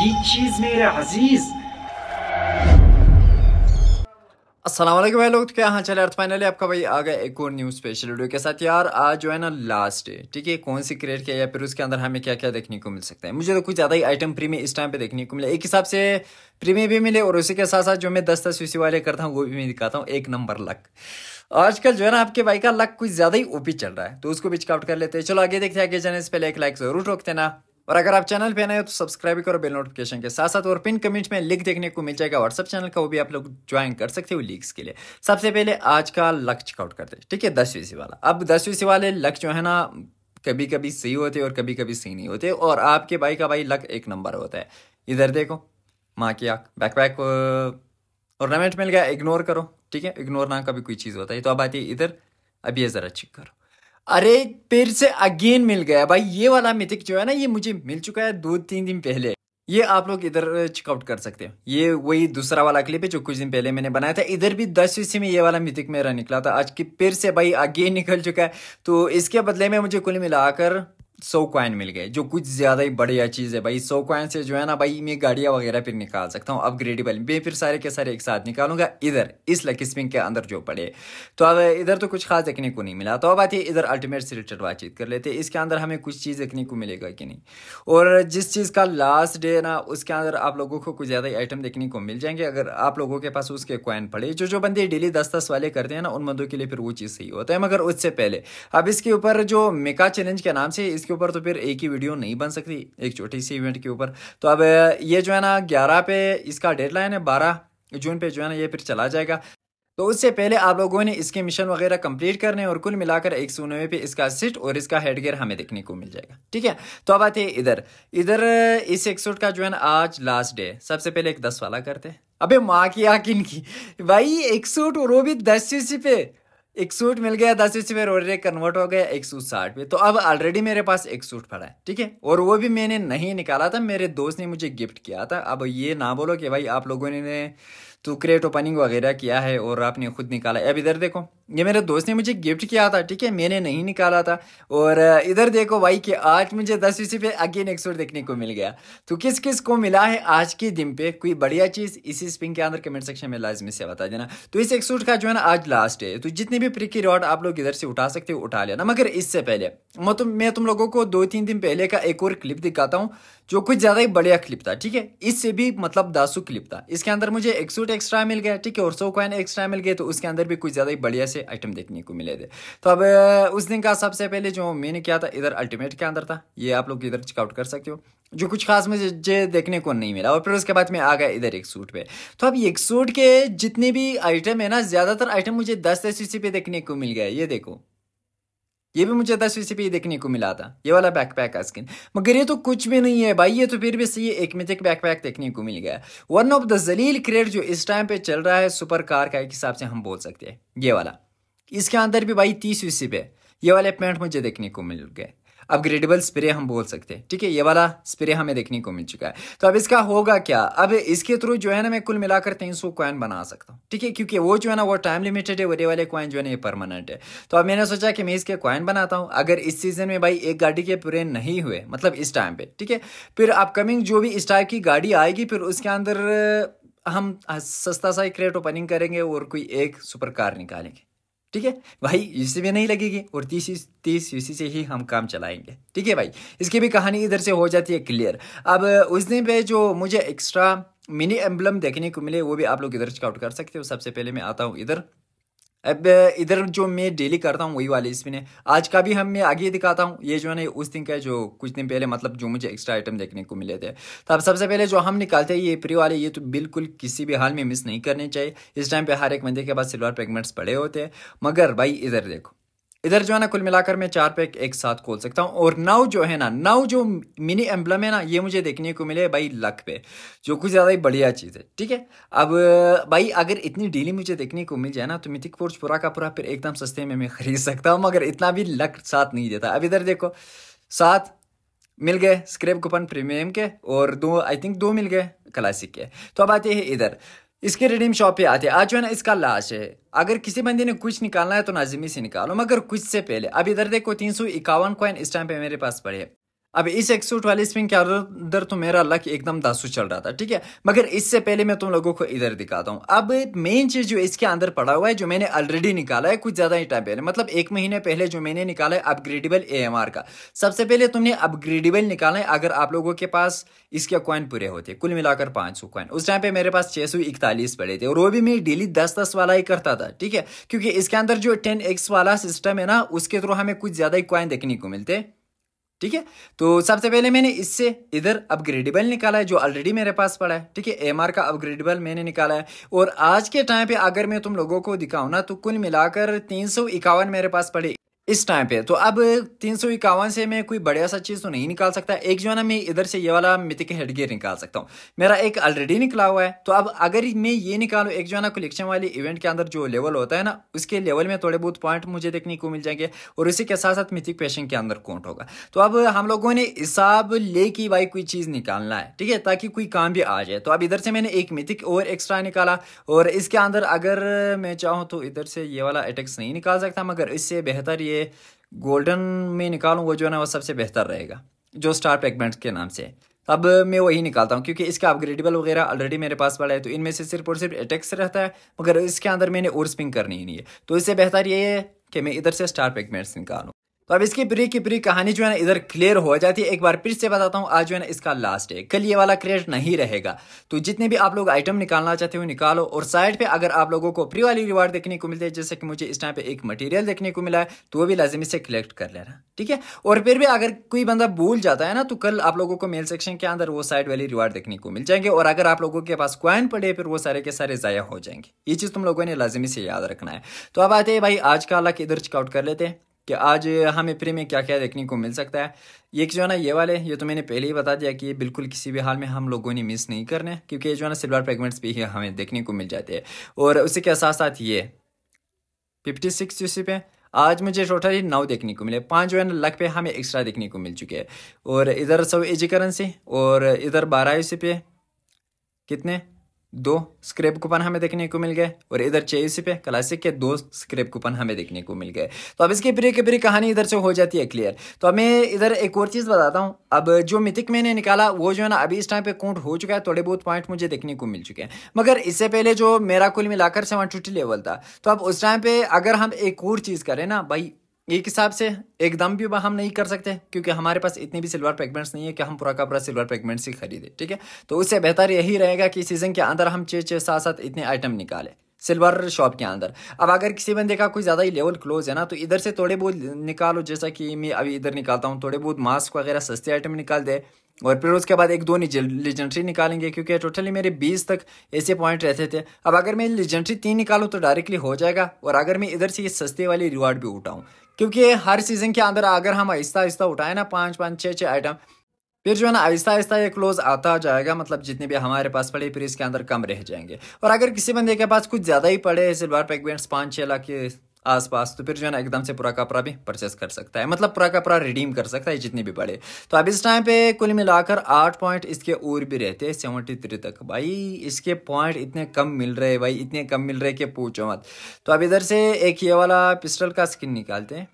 ये चीज मेरे अजीज असलम भाई लोग तो क्या हाँ चले अर्थ फाइनली आपका भाई आ गया एक और न्यू स्पेशल वीडियो के साथ यार आज जो है ना लास्ट डे ठीक है कौन सी क्रिएट किया या फिर उसके अंदर हमें क्या क्या देखने को मिल सकता है मुझे तो कुछ ज़्यादा ही आइटम प्रीमियम इस टाइम पे देखने को मिले एक हिसाब से प्रीमियम भी मिले और उसी के साथ साथ जो मैं दस दस यूसी वाले करता हूँ वो भी मैं दिखाता हूँ एक नंबर लक आजकल जो है ना आपके भाई का लक कुछ ज़्यादा ही ओपी चल रहा है तो उसको भी काउट कर लेते हैं चलो आगे देखते हैं आगे जाने से पहले एक लाइक ज़रूर रोक देना और अगर आप चैनल पे नए हो तो सब्सक्राइब करो बेल नोटिफिकेशन के साथ साथ और पिन कमेंट में लिख देखने को मिल जाएगा व्हाट्सअप चैनल का वो भी आप लोग ज्वाइन कर सकते हो लीक्स के लिए सबसे पहले आज का लक चेकआउट करते हैं ठीक है दसवीं से वाला अब दसवीं से वाले लक्ष्य जो है ना कभी कभी सही होते और कभी कभी सही नहीं होते और आपके भाई का भाई लक एक नंबर होता है इधर देखो माँ की आँख बैकपैक ऑर्नामेंट मिल गया इग्नोर करो ठीक है इग्नोर ना कभी कोई चीज़ होता है तो अब आती है इधर अब ये ज़रा चेक करो अरे फिर से अगेन मिल गया भाई ये वाला मिथिक जो है ना ये मुझे मिल चुका है दो तीन दिन पहले ये आप लोग इधर चेकआउट कर सकते हो ये वही दूसरा वाला क्लिप है जो कुछ दिन पहले मैंने बनाया था इधर भी दस हिस्से में ये वाला मिथिक मेरा निकला था आज की फिर से भाई आगे निकल चुका है तो इसके बदले में मुझे कुल मिलाकर सौ क्वाइन मिल गए जो कुछ ज़्यादा ही बढ़िया चीज़ है भाई सौ क्वाइन से जो है ना भाई मैं गाड़िया वगैरह फिर निकाल सकता हूँ अपग्रेडेबल मैं फिर सारे के सारे एक साथ निकालूंगा इधर इस लकी स्पिंग के अंदर जो पड़े तो अब इधर तो कुछ खास देखने को नहीं मिला तो अब आती है इधर अल्टीमेट से रिलेटेड बातचीत कर लेते इसके अंदर हमें कुछ चीज़ देखने को मिलेगा कि नहीं और जिस चीज़ का लास्ट डे ना उसके अंदर आप लोगों को कुछ ज़्यादा आइटम देखने को मिल जाएंगे अगर आप लोगों के पास उसके क्वाइन पड़े जो जो बंदे डेली दस दस वाले करते हैं ना उन बंदों के लिए फिर वो चीज़ सही होता है मगर उससे पहले अब इसके ऊपर जो मेका चैलेंज के नाम से इसके के ऊपर तो फिर एक ही वीडियो नहीं बन सकती एक छोटी सी इवेंट के ऊपर तो अब ये जो है ना ग्यारह पे इसका डेडलाइन है बारह जून पे जो है ना ये फिर चला जाएगा तो उससे पहले आप लोगों ने इसके मिशन वगैरह कंप्लीट करने और कुल मिलाकर एक सौ नवे पे इसका सिट और इसका हेडगेयर हमें देखने को मिल जाएगा ठीक है तो अब आते हैं इधर इधर इस एक्सूट का जो है ना आज लास्ट डे सबसे पहले एक दस वाला करते हैं अबे माँ की आकिन की भाई एक सूट और वो भी दस सी पे एक सूट मिल गया दस इंच में और एक कन्वर्ट हो गया एक सूट साठ में तो अब ऑलरेडी मेरे पास एक सूट पड़ा है ठीक है और वो भी मैंने नहीं निकाला था मेरे दोस्त ने मुझे गिफ्ट किया था अब ये ना बोलो कि भाई आप लोगों ने तो क्रिएट ओपनिंग वगैरह किया है और आपने खुद निकाला अब इधर देखो ये मेरे दोस्त ने मुझे गिफ्ट किया था ठीक है मैंने नहीं निकाला था और इधर देखो भाई कि आज मुझे दस इसी पे अगेन एक सौ देखने को मिल गया तो किस किस को मिला है आज के दिन पे कोई बढ़िया चीज़ इसी स्पिंग के अंदर कमेंट सेक्शन में लाजमी से बता देना तो इस एक्सूट का जो है ना आज लास्ट है तो जितने भी प्रिकी रॉड आप लोग इधर से उठा सकते हो उठा लेना मगर इससे पहले मैं मतलब तुम मैं तुम लोगों को दो तीन दिन पहले का एक और क्लिप दिखाता हूँ जो कुछ ज़्यादा ही बढ़िया क्लिप था ठीक है इससे भी मतलब दासू क्लिप था इसके अंदर मुझे एक सूट एक्स्ट्रा मिल गया ठीक है और सौ कॉइन एक्स्ट्रा मिल गए तो उसके अंदर भी कुछ ज़्यादा ही बढ़िया से आइटम देखने को मिले थे तो अब उस दिन का सबसे पहले जो मैंने किया था इधर अल्टीमेट के अंदर था ये आप लोग इधर चेकआउट कर सकते हो जो कुछ खास मुझे देखने को नहीं मिला और फिर उसके बाद मैं आ गया इधर एक सूट पे तो अब एक सूट के जितने भी आइटम है ना ज़्यादातर आइटम मुझे दस दस सी पे देखने को मिल गया ये देखो ये भी मुझे दस वीसी पे देखने को मिला था ये वाला बैकपैक का स्किन मगर ये तो कुछ भी नहीं है भाई ये तो फिर भी सही एक मिथिक बैकपैक देखने को मिल गया वन ऑफ द जलील क्रेड जो इस टाइम पे चल रहा है सुपर कार का एक हिसाब से हम बोल सकते हैं ये वाला इसके अंदर भी भाई तीस सी पे ये वाले पेंट मुझे देखने को मिल गए अपग्रेडेबल स्प्रे हम बोल सकते हैं ठीक है ये वाला स्प्रे हमें देखने को मिल चुका है तो अब इसका होगा क्या अब इसके थ्रू जो है ना मैं कुल मिलाकर तीन सौ कॉइन बना सकता हूँ ठीक है क्योंकि वो जो है ना वो टाइम लिमिटेड है वो वाले कॉइन जो है ना ये परमानेंट है तो अब मैंने सोचा कि मैं इसके कॉइन बनाता हूँ अगर इस सीजन में भाई एक गाड़ी के पूरे नहीं हुए मतलब इस टाइम पे ठीक है फिर अपकमिंग जो भी इस टाइप की गाड़ी आएगी फिर उसके अंदर हम सस्ता सा ही क्रेट ओपनिंग करेंगे और कोई एक सुपर कार निकालेंगे ठीक है भाई इससे भी नहीं लगेगी और तीस तीस यूसी से ही हम काम चलाएंगे ठीक है भाई इसकी भी कहानी इधर से हो जाती है क्लियर अब उस दिन पे जो मुझे एक्स्ट्रा मिनी एम्बलम देखने को मिले वो भी आप लोग इधर चेकआउट कर सकते हो सबसे पहले मैं आता हूँ इधर अब इधर जो मैं डेली करता हूँ वही वाले इसमें ने आज का भी हम मैं आगे दिखाता हूँ ये जो है ना उस दिन का जो कुछ दिन पहले मतलब जो मुझे एक्स्ट्रा आइटम देखने को मिले थे तो अब सबसे पहले जो हम निकालते हैं ये प्री वाले ये तो बिल्कुल किसी भी हाल में मिस नहीं करने चाहिए इस टाइम पे हर एक बंदे के पास सिल्वर पेगमेंट्स पड़े होते हैं मगर भाई इधर देखो इधर जो है ना कुल मिलाकर मैं चार पैक एक साथ खोल सकता हूँ और नाउ जो है ना नाउ जो मिनी एम्बलम है ना ये मुझे देखने को मिले भाई लक पे जो कुछ ज़्यादा ही बढ़िया चीज़ है ठीक है अब भाई अगर इतनी डीली मुझे देखने को मिल जाए ना तो मिथिक फोर्स पूरा का पूरा फिर एकदम सस्ते में मैं खरीद सकता हूँ मगर इतना भी लक साथ नहीं देता अब इधर देखो साथ मिल गए स्क्रेप कूपन प्रीमियम के और दो आई थिंक दो मिल गए क्लासिक के तो अब आते हैं इधर इसके रिडीम शॉप पे आते आज जो है ना इसका लाश है अगर किसी बंदे ने कुछ निकालना है तो नाजिमी से निकालो मगर कुछ से पहले अब इधर देखो तीन सौ इक्यावन कॉइन इस टाइम पे मेरे पास पड़े अब इस एक सौ अड़तालीस में क्या उधर तो मेरा लक एकदम दासू चल रहा था ठीक है मगर इससे पहले मैं तुम लोगों को इधर दिखाता हूँ अब मेन चीज जो इसके अंदर पड़ा हुआ है जो मैंने ऑलरेडी निकाला है कुछ ज्यादा ही टाइम पहले मतलब एक महीने पहले जो मैंने निकाला है अपग्रेडेबल ए का सबसे पहले तुमने अपग्रेडेबल निकाला है अगर आप लोगों के पास इसके कॉइन पूरे होते कुल मिलाकर पांच सौ कॉइन उस टाइम पे मेरे पास छह सौ इकतालीस पड़े थे और वो भी मैं डेली दस दस वाला ही करता था ठीक है क्योंकि इसके अंदर जो टेन एक्स वाला सिस्टम है ना उसके थ्रू हमें कुछ ज्यादा ही कॉइन देखने को मिलते ठीक है तो सबसे पहले मैंने इससे इधर अपग्रेडेबल निकाला है जो ऑलरेडी मेरे पास पड़ा है ठीक है एम का अपग्रेडेबल मैंने निकाला है और आज के टाइम पे अगर मैं तुम लोगों को दिखाऊ ना तो कुल मिलाकर तीन मेरे पास पड़े इस टाइम पे तो अब तीन सौ इक्यावन से मैं कोई बढ़िया सा चीज़ तो नहीं निकाल सकता एक जो है ना मैं इधर से ये वाला मिथिक हेड निकाल सकता हूँ मेरा एक ऑलरेडी निकला हुआ है तो अब अगर मैं ये निकालू एक जो है ना कलेक्शन वाले इवेंट के अंदर जो लेवल होता है ना उसके लेवल में थोड़े बहुत पॉइंट मुझे देखने को मिल जाएंगे और इसी के साथ साथ मिथिक पेशन के अंदर कौन होगा तो अब हम लोगों ने हिसाब ले कि भाई कोई चीज़ निकालना है ठीक है ताकि कोई काम भी आ जाए तो अब इधर से मैंने एक मिथिक और एक्स्ट्रा निकाला और इसके अंदर अगर मैं चाहूँ तो इधर से ये वाला अटैक्स नहीं निकाल सकता मगर इससे बेहतर ये गोल्डन में निकालूंगा जो है ना वो सबसे बेहतर रहेगा जो स्टार पेगमेंट के नाम से अब मैं वही निकालता हूँ क्योंकि इसका अपग्रेडेबल वगैरह ऑलरेडी मेरे पास पड़ा है तो इनमें से सिर्फ और सिर्फ एटेक्स रहता है मगर इसके अंदर मैंने और स्पिंग करनी ही नहीं है तो इससे बेहतर ये है कि मैं इधर से स्टार पेगमेंट्स निकालूँ तो अब इसकी पूरी की पूरी कहानी जो है ना इधर क्लियर हो जाती है एक बार फिर से बताता हूँ आज जो है ना इसका लास्ट है कल ये वाला क्रेड नहीं रहेगा तो जितने भी आप लोग आइटम निकालना चाहते हो निकालो और साइड पे अगर आप लोगों को प्री वाली रिवार्ड देखने को मिलती है जैसे कि मुझे इस टाइम पे एक मटेरियल देखने को मिला है तो वो भी लाजमी से कलेक्ट कर लेना ठीक है और फिर भी अगर कोई बंदा भूल जाता है ना तो कल आप लोगों को मेल सेक्शन के अंदर वो साइड वाली रिवार्ड देखने को मिल जाएंगे और अगर आप लोगों के पास क्वाइन पड़े फिर वो सारे के सारे ज़ाया हो जाएंगे ये चीज़ तुम लोगों ने लाजमी से याद रखना है तो अब आते हैं भाई आज का अलग इधर चेकआउट कर लेते हैं कि आज हमें प्रे में क्या क्या देखने को मिल सकता है एक जो है ना ये वाले ये तो मैंने पहले ही बता दिया कि ये बिल्कुल किसी भी हाल में हम लोगों ने मिस नहीं करने क्योंकि ये जो है ना सिल्वर फ्रेगमेंट्स भी हमें देखने को मिल जाते हैं और उसी के साथ साथ ये फिफ्टी सिक्स यूसी पे आज मुझे टोटल ही नौ देखने को मिले पाँच जो है ना लक पे हमें एक्स्ट्रा देखने को मिल चुके हैं और इधर सब एजी करेंसी और इधर बारह यूसी पे कितने दो स्क्रैप कूपन हमें देखने को मिल गए और इधर चेसी पे क्लासिक के दो स्क्रैप कूपन हमें देखने को मिल गए तो अब इसकी पूरी की पूरी कहानी इधर से हो जाती है क्लियर तो अब मैं इधर एक और चीज़ बताता हूँ अब जो मिथिक मैंने निकाला वो जो है ना अभी इस टाइम पे काउंट हो चुका है थोड़े बहुत पॉइंट मुझे देखने को मिल चुके हैं मगर इससे पहले जो मेरा कुल मिलाकर सेवन लेवल था तो अब उस टाइम पर अगर हम एक और चीज़ करें ना भाई एक हिसाब से एकदम भी हम नहीं कर सकते क्योंकि हमारे पास इतने भी सिल्वर पेगमेंट्स नहीं है कि हम पूरा का पूरा सिल्वर पेगमेंट्स ही खरीदें ठीक है तो उससे बेहतर यही रहेगा कि सीजन के अंदर हम छः छः साथ साथ इतने आइटम निकालें सिल्वर शॉप के अंदर अब अगर किसी बंदे का कोई ज़्यादा ही लेवल क्लोज है ना तो इधर से थोड़े बहुत निकालो जैसा कि मैं अभी इधर निकालता हूँ थोड़े बहुत मास्क वगैरह सस्ते आइटम निकाल दे और फिर उसके बाद एक दो लीजेंड्री निकालेंगे क्योंकि टोटली मेरे बीस तक ऐसे पॉइंट रहते थे अब अगर मैं लीजेंड्री तीन निकालूँ तो डायरेक्टली हो जाएगा और अगर मैं इधर से ये सस्ते वाली रिवार्ड भी उठाऊँ क्योंकि हर सीजन के अंदर अगर हम आहिस्ता आहिस्ता उठाए ना पाँच पाँच छः छः आइटम फिर जो है ना आहिस्ता आहिस्ता ये क्लोज आता जाएगा मतलब जितने भी हमारे पास पड़े फिर इसके अंदर कम रह जाएंगे और अगर किसी बंदे के पास कुछ ज़्यादा ही पड़े सिल्वर पेगमेंट्स पाँच छः लाख के आसपास तो फिर जो है ना एकदम से पूरा कपड़ा भी परचेस कर सकता है मतलब पूरा कपड़ा रिडीम कर सकता है जितने भी बड़े तो अब इस टाइम पे कुल मिलाकर आठ पॉइंट इसके और भी रहते हैं सेवेंटी थ्री तक भाई इसके पॉइंट इतने कम मिल रहे भाई इतने कम मिल रहे कि पूछो मत तो अब इधर से एक ये वाला पिस्टल का स्किन निकालते हैं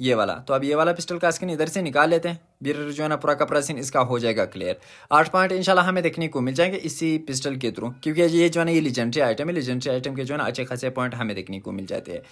ये वाला तो अब ये वाला पिस्टल का स्किन इधर से निकाल लेते हैं फिर जो है ना पूरा कपड़ा सीन इसका हो जाएगा क्लियर आठ पॉइंट इंशाल्लाह हमें देखने को मिल जाएंगे इसी पिस्टल के थ्रू क्योंकि ये जो है ना ये लिजेंड्री आइटम है लिजेंड्री आइटम के जो है ना अच्छे खासे पॉइंट हमें देखने को मिल जाते हैं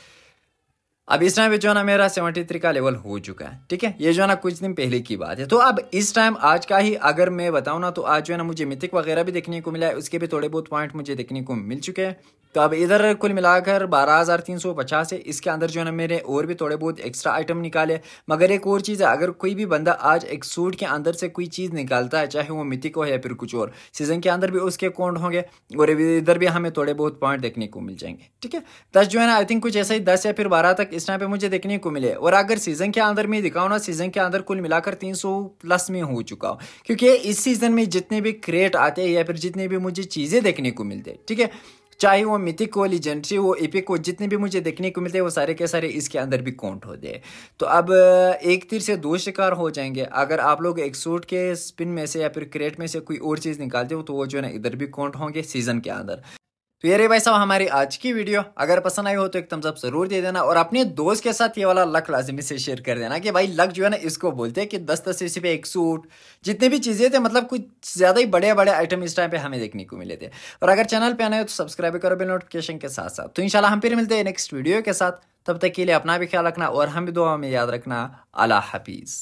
अब इस टाइम पे जो है ना मेरा सेवेंटी थ्री का लेवल हो चुका है ठीक है ये जो है ना कुछ दिन पहले की बात है तो अब इस टाइम आज का ही अगर मैं बताऊँ ना तो आज जो है ना मुझे मिथिक वगैरह भी देखने को मिला है उसके भी थोड़े बहुत पॉइंट मुझे देखने को मिल चुके हैं तो अब इधर कुल मिलाकर बारह हज़ार तीन सौ पचास है इसके अंदर जो है ना मेरे और भी थोड़े बहुत एक्स्ट्रा आइटम निकाले मगर एक और चीज़ है अगर कोई भी बंदा आज एक सूट के अंदर से कोई चीज़ निकालता है चाहे वो मिथिक हो या फिर कुछ और सीज़न के अंदर भी उसके कोंड होंगे और इधर भी हमें थोड़े बहुत पॉइंट देखने को मिल जाएंगे ठीक है दस जो है ना आई थिंक कुछ ऐसा ही दस या फिर बारह तक इस टाइम पर मुझे देखने को मिले और अगर सीज़न के अंदर मैं दिखाऊँ ना सीज़न के अंदर कुल मिलाकर तीन सौ प्लस में हो चुका हूँ क्योंकि इस सीज़न में जितने भी क्रिएट आते हैं या फिर जितने भी मुझे चीज़ें देखने को मिलते हैं ठीक है चाहे वो मिथिक हो लीजेंड्री हो इपिक हो जितने भी मुझे देखने को मिलते हैं वो सारे के सारे इसके अंदर भी कौंट हो जाए तो अब एक तीर से दो शिकार हो जाएंगे अगर आप लोग एक सूट के स्पिन में से या फिर क्रेट में से कोई और चीज़ निकालते हो तो वो जो है ना इधर भी कौंट होंगे सीजन के अंदर तो ये रही भाई साहब हमारी आज की वीडियो अगर पसंद आई हो तो एक थम्स जरूर दे देना और अपने दोस्त के साथ ये वाला लक लाजमी से शेयर कर देना कि भाई लक जो है ना इसको बोलते हैं कि दस दस सी पे एक सूट जितने भी चीज़ें थे मतलब कुछ ज़्यादा ही बड़े बड़े आइटम इस टाइम पे हमें देखने को मिले थे और अगर चैनल पर आना हो तो सब्सक्राइब करो बिल नोटिफिकेशन के साथ साथ तो इन हम फिर मिलते हैं नेक्स्ट वीडियो के साथ तब तक के लिए अपना भी ख्याल रखना और हम भी दुआ में याद रखना अला हाफिज़